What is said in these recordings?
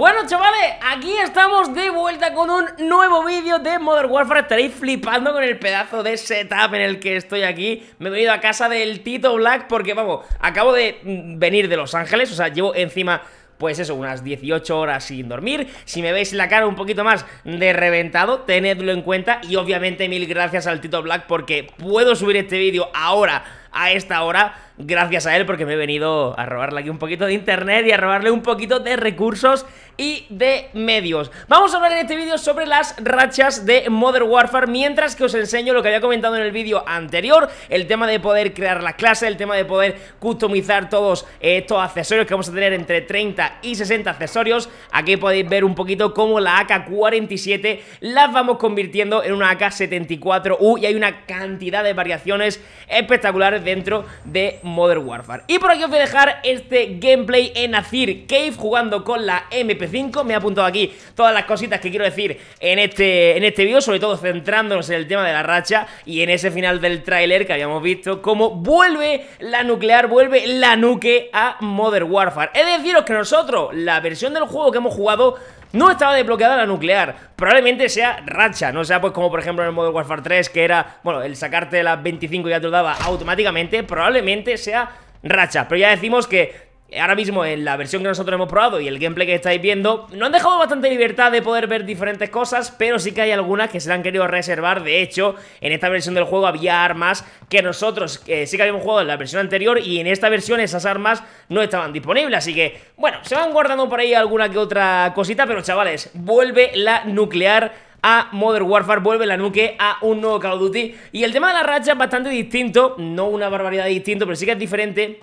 Bueno chavales, aquí estamos de vuelta con un nuevo vídeo de Modern Warfare Estaréis flipando con el pedazo de setup en el que estoy aquí Me he venido a casa del Tito Black porque vamos, acabo de mm, venir de Los Ángeles O sea, llevo encima pues eso, unas 18 horas sin dormir. Si me veis la cara un poquito más de reventado, tenedlo en cuenta. Y obviamente mil gracias al Tito Black porque puedo subir este vídeo ahora a esta hora gracias a él porque me he venido a robarle aquí un poquito de internet y a robarle un poquito de recursos y de medios. Vamos a hablar en este vídeo sobre las rachas de Modern Warfare mientras que os enseño lo que había comentado en el vídeo anterior, el tema de poder crear las clases, el tema de poder customizar todos eh, estos accesorios que vamos a tener entre 30 y 60 accesorios. Aquí podéis ver un poquito cómo la AK-47 las vamos convirtiendo en una AK-74U y hay una cantidad de variaciones espectaculares dentro de Modern Warfare Y por aquí os voy a dejar este gameplay en Azir Cave jugando con la MP5 Me he apuntado aquí todas las cositas que quiero decir en este, en este vídeo Sobre todo centrándonos en el tema de la racha Y en ese final del tráiler que habíamos visto Cómo vuelve la nuclear, vuelve la nuke a Modern Warfare He de deciros que nosotros, la versión del juego que hemos jugado no estaba desbloqueada la nuclear. Probablemente sea racha, no sea pues como por ejemplo en el modo Warfare 3, que era, bueno, el sacarte las 25 ya te lo daba automáticamente. Probablemente sea racha. Pero ya decimos que ahora mismo en la versión que nosotros hemos probado y el gameplay que estáis viendo, nos han dejado bastante libertad de poder ver diferentes cosas, pero sí que hay algunas que se han querido reservar. De hecho, en esta versión del juego había armas que nosotros sí que habíamos jugado en la versión anterior y en esta versión esas armas no estaban disponibles. Así que, bueno, se van guardando por ahí alguna que otra cosita, pero chavales, vuelve la nuclear a Modern Warfare, vuelve la nuque a un nuevo Call of Duty. Y el tema de la racha es bastante distinto, no una barbaridad distinto, pero sí que es diferente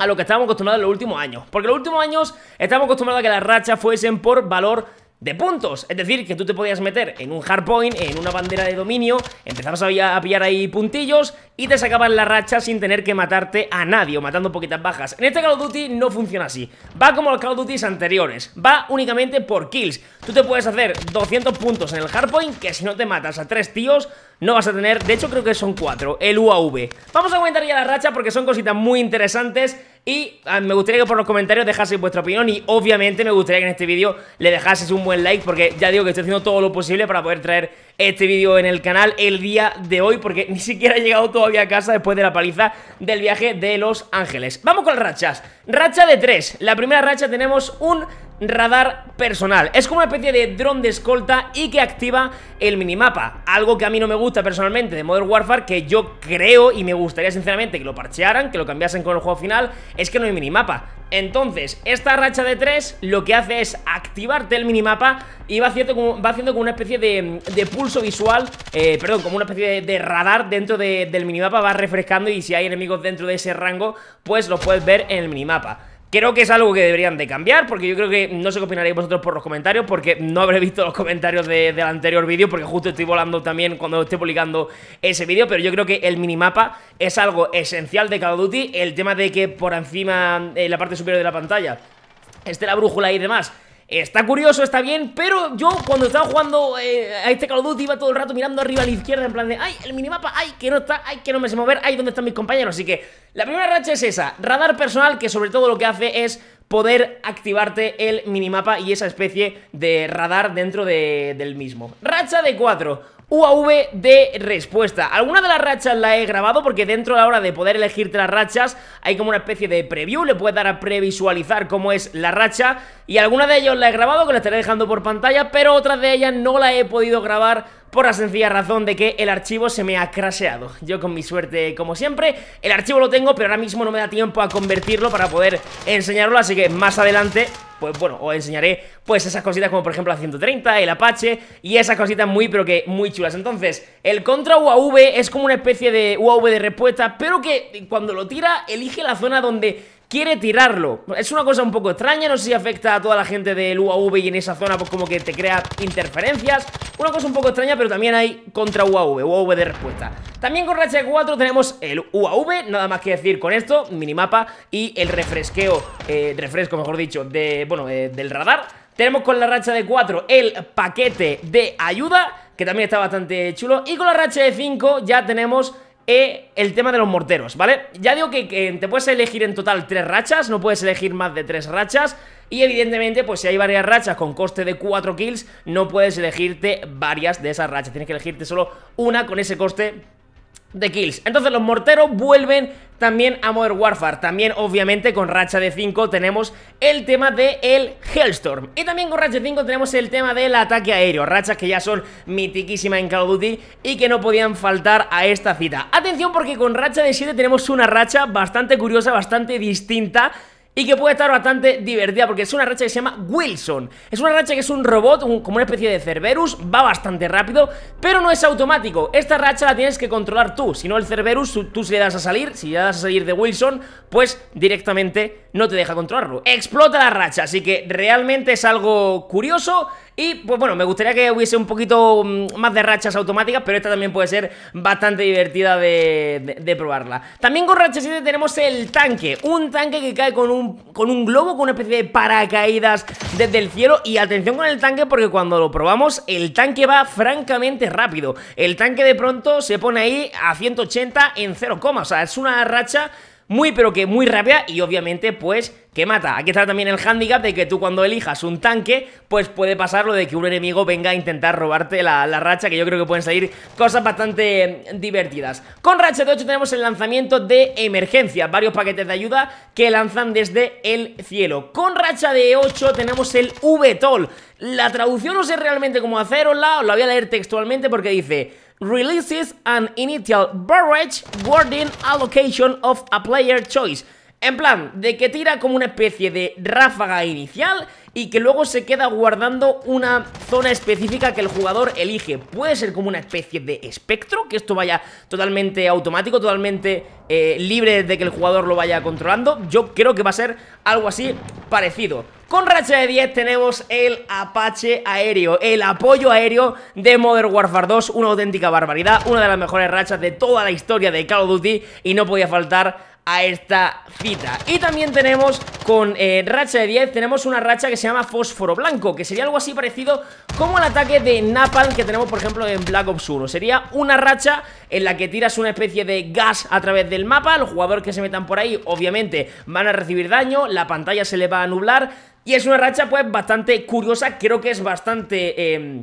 a lo que estábamos acostumbrados en los últimos años. Porque en los últimos años estábamos acostumbrados a que las rachas fuesen por valor de puntos. Es decir, que tú te podías meter en un hardpoint, en una bandera de dominio, empezabas a, pillar ahí puntillos y te sacabas la racha sin tener que matarte a nadie o matando poquitas bajas. En este Call of Duty no funciona así. Va como los Call of Duty anteriores. Va únicamente por kills. Tú te puedes hacer 200 puntos en el hardpoint que si no te matas a tres tíos no vas a tener, de hecho creo que son cuatro, el UAV. Vamos a aumentar ya la racha porque son cositas muy interesantes y ah, me gustaría que por los comentarios dejaseis vuestra opinión y obviamente me gustaría que en este vídeo le dejaseis un buen like porque ya digo que estoy haciendo todo lo posible para poder traer este vídeo en el canal el día de hoy porque ni siquiera he llegado todavía a casa después de la paliza del viaje de Los Ángeles. Vamos con las rachas. Racha de tres La primera racha tenemos un radar personal. Es como una especie de dron de escolta y que activa el minimapa. Algo que a mí no me gusta personalmente de Modern Warfare, que yo creo y me gustaría sinceramente que lo parchearan, que lo cambiasen con el juego final, es que no hay minimapa. Entonces, esta racha de 3 lo que hace es activarte el minimapa y va haciendo como, va haciendo como una especie de, pulso visual, eh, perdón, como una especie de, radar dentro del minimapa, va refrescando y si hay enemigos dentro de ese rango, pues los puedes ver en el minimapa. Creo que es algo que deberían de cambiar, porque yo creo que no sé qué opinaréis vosotros por los comentarios, porque no habré visto los comentarios del anterior vídeo, porque justo estoy volando también cuando estoy publicando ese vídeo, pero yo creo que el minimapa es algo esencial de Call of Duty, el tema de que por encima, en eh, la parte superior de la pantalla, esté la brújula y demás, Está curioso, está bien, pero yo cuando estaba jugando eh, a este Call of Duty iba todo el rato mirando arriba a la izquierda en plan de ¡Ay, el minimapa! ¡Ay, que no está! ¡Ay, que no me sé mover! ¡Ay, dónde están mis compañeros! Así que la primera racha es esa, radar personal, que sobre todo lo que hace es poder activarte el minimapa y esa especie de radar dentro del mismo. Racha de 4. UAV de respuesta. Alguna de las rachas la he grabado porque dentro de la hora de poder elegirte las rachas hay como una especie de preview, le puedes dar a previsualizar cómo es la racha y alguna de ellas la he grabado que la estaré dejando por pantalla, pero otras de ellas no la he podido grabar por la sencilla razón de que el archivo se me ha crasheado. Yo con mi suerte, como siempre, el archivo lo tengo, pero ahora mismo no me da tiempo a convertirlo para poder enseñarlo, así que más adelante pues bueno, os enseñaré pues esas cositas como por ejemplo la 130, el Apache y esas cositas muy pero que muy chulas. Entonces, el contra UAV es como una especie de UAV de respuesta, pero que cuando lo tira elige la zona donde quiere tirarlo. Es una cosa un poco extraña, no sé si afecta a toda la gente del UAV y en esa zona pues como que te crea interferencias una cosa un poco extraña, pero también hay contra UAV, UAV de respuesta. También con racha de 4 tenemos el UAV, nada más que decir con esto, minimapa y el refresqueo, eh, refresco mejor dicho, de, bueno, eh, del radar. Tenemos con la racha de 4 el paquete de ayuda, que también está bastante chulo. Y con la racha de 5 ya tenemos e, el tema de los morteros, ¿vale? Ya digo que, te puedes elegir en total tres rachas, no puedes elegir más de tres rachas y evidentemente, pues si hay varias rachas con coste de 4 kills, no puedes elegirte varias de esas rachas, tienes que elegirte solo una con ese coste de kills. Entonces los morteros vuelven también a Modern Warfare. También, obviamente, con racha de 5 tenemos el tema de Hellstorm. Y también con racha de 5 tenemos el tema del ataque aéreo. Rachas que ya son mitiquísimas en Call of Duty y que no podían faltar a esta cita. Atención porque con racha de 7 tenemos una racha bastante curiosa, bastante distinta y que puede estar bastante divertida porque es una racha que se llama Wilson. Es una racha que es un robot, como una especie de Cerberus, va bastante rápido, pero no es automático. Esta racha la tienes que controlar tú, si no el Cerberus, tú, tú si le das a salir, si le das a salir de Wilson, pues directamente no te deja controlarlo. Explota la racha, así que realmente es algo curioso. Y pues bueno, me gustaría que hubiese un poquito mm, más de rachas automáticas, pero esta también puede ser bastante divertida de, probarla. También con rachas 7 tenemos el tanque, un tanque que cae con un, con un globo, con una especie de paracaídas desde el cielo. Y atención con el tanque porque cuando lo probamos, el tanque va francamente rápido. El tanque de pronto se pone ahí a 180 en 0, o sea, es una racha muy pero que muy rápida y obviamente pues que mata. Aquí está también el handicap de que tú cuando elijas un tanque, pues puede pasar lo de que un enemigo venga a intentar robarte la, racha, que yo creo que pueden salir cosas bastante divertidas. Con racha de 8 tenemos el lanzamiento de emergencia, varios paquetes de ayuda que lanzan desde el cielo. Con Racha de 8 tenemos el VTOL. La traducción no sé realmente cómo hacerla, os la voy a leer textualmente porque dice... releases an initial barrage warding allocation of a player choice En plan, de que tira como una especie de ráfaga inicial y que luego se queda guardando una zona específica que el jugador elige. Puede ser como una especie de espectro, que esto vaya totalmente automático, totalmente eh, libre de que el jugador lo vaya controlando. Yo creo que va a ser algo así parecido. Con racha de 10 tenemos el Apache aéreo, el apoyo aéreo de Modern Warfare 2, una auténtica barbaridad, una de las mejores rachas de toda la historia de Call of Duty y no podía faltar a esta cita Y también tenemos con eh, racha de 10 Tenemos una racha que se llama fósforo blanco Que sería algo así parecido como el ataque de Napalm Que tenemos por ejemplo en Black Ops 1 Sería una racha en la que tiras una especie de gas a través del mapa Los jugadores que se metan por ahí obviamente van a recibir daño La pantalla se le va a nublar Y es una racha pues bastante curiosa Creo que es bastante... Em,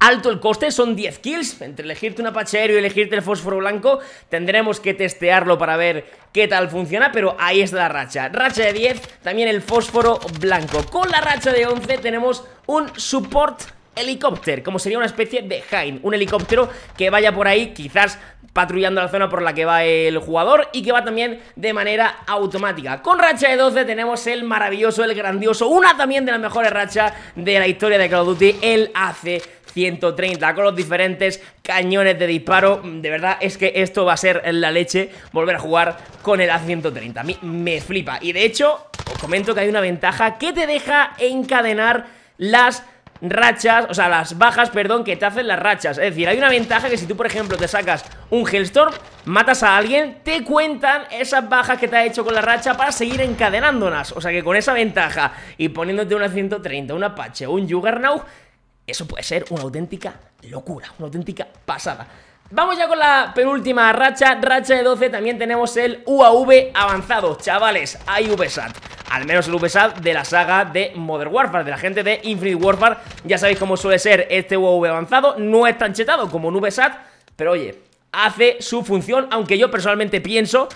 alto el coste, son 10 kills. Entre elegirte un Apache aéreo y elegirte el fósforo blanco, tendremos que testearlo para ver qué tal funciona, pero ahí está la racha. Racha de 10, también el fósforo blanco. Con la racha de 11 tenemos un support helicóptero, como sería una especie de Hain. un helicóptero que vaya por ahí, quizás patrullando la zona por la que va el jugador y que va también de manera automática. Con racha de 12 tenemos el maravilloso, el grandioso, una también de las mejores rachas de la historia de Call of Duty, el AC 130 con los diferentes cañones de disparo. De verdad es que esto va a ser la leche volver a jugar con el A130. A mí me flipa. Y de hecho, os comento que hay una ventaja que te deja encadenar las rachas, o sea, las bajas, perdón, que te hacen las rachas. Es decir, hay una ventaja que si tú, por ejemplo, te sacas un Hellstorm, matas a alguien, te cuentan esas bajas que te ha hecho con la racha para seguir encadenándolas. O sea que con esa ventaja y poniéndote una 130, un Apache o un Juggernaut, eso puede ser una auténtica locura, una auténtica pasada. Vamos ya con la penúltima racha, racha de 12, también tenemos el UAV avanzado, chavales, hay VSAT, al menos el VSAT de la saga de Modern Warfare, de la gente de Infinite Warfare, ya sabéis cómo suele ser este UAV avanzado, no es tan chetado como un VSAT, pero oye, hace su función, aunque yo personalmente pienso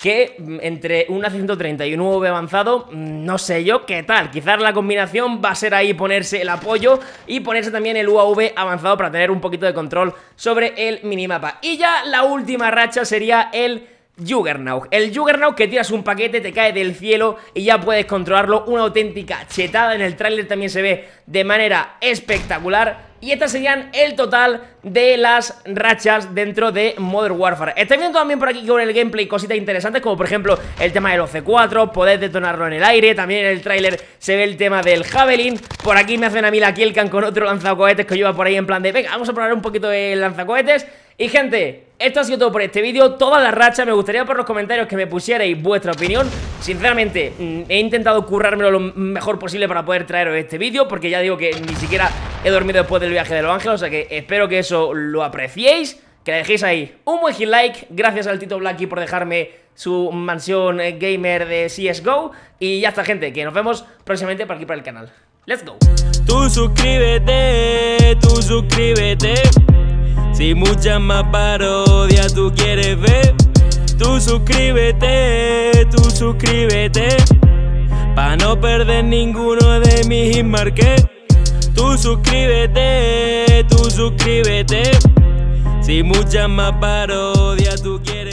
que mm, entre un A130 y un UAV avanzado, mm, no sé yo qué tal. Quizás la combinación va a ser ahí ponerse el apoyo y ponerse también el UAV avanzado para tener un poquito de control sobre el minimapa. Y ya la última racha sería el Juggernaut. El Juggernaut que tiras un paquete, te cae del cielo y ya puedes controlarlo. Una auténtica chetada. En el tráiler también se ve de manera espectacular. Y estas serían el total de las rachas dentro de Modern Warfare. Están viendo también por aquí con el gameplay cositas interesantes, como por ejemplo el tema de los c 4 poder detonarlo en el aire. También en el tráiler se ve el tema del Javelin. Por aquí me hacen a mí la Kielkan con otro lanzacohetes que lleva por ahí en plan de, venga, vamos a probar un poquito de lanzacohetes. Y gente, esto ha sido todo por este vídeo Toda la racha, me gustaría por los comentarios que me pusierais vuestra opinión Sinceramente, mm, he intentado currármelo lo mejor posible para poder traeros este vídeo Porque ya digo que ni siquiera he dormido después del viaje de Los Ángeles O sea que espero que eso lo apreciéis Que le dejéis ahí un buen like Gracias al Tito Blacky por dejarme su mansión eh, gamer de CSGO Y ya está gente, que nos vemos próximamente por aquí Para el canal Let's go Tú suscríbete, tú suscríbete SI muchas más parodias tú quieres ver. Tú suscríbete, tú suscríbete, pa' no perder ninguno de mis marques. Tú suscríbete, tú suscríbete, si muchas más parodias tú quieres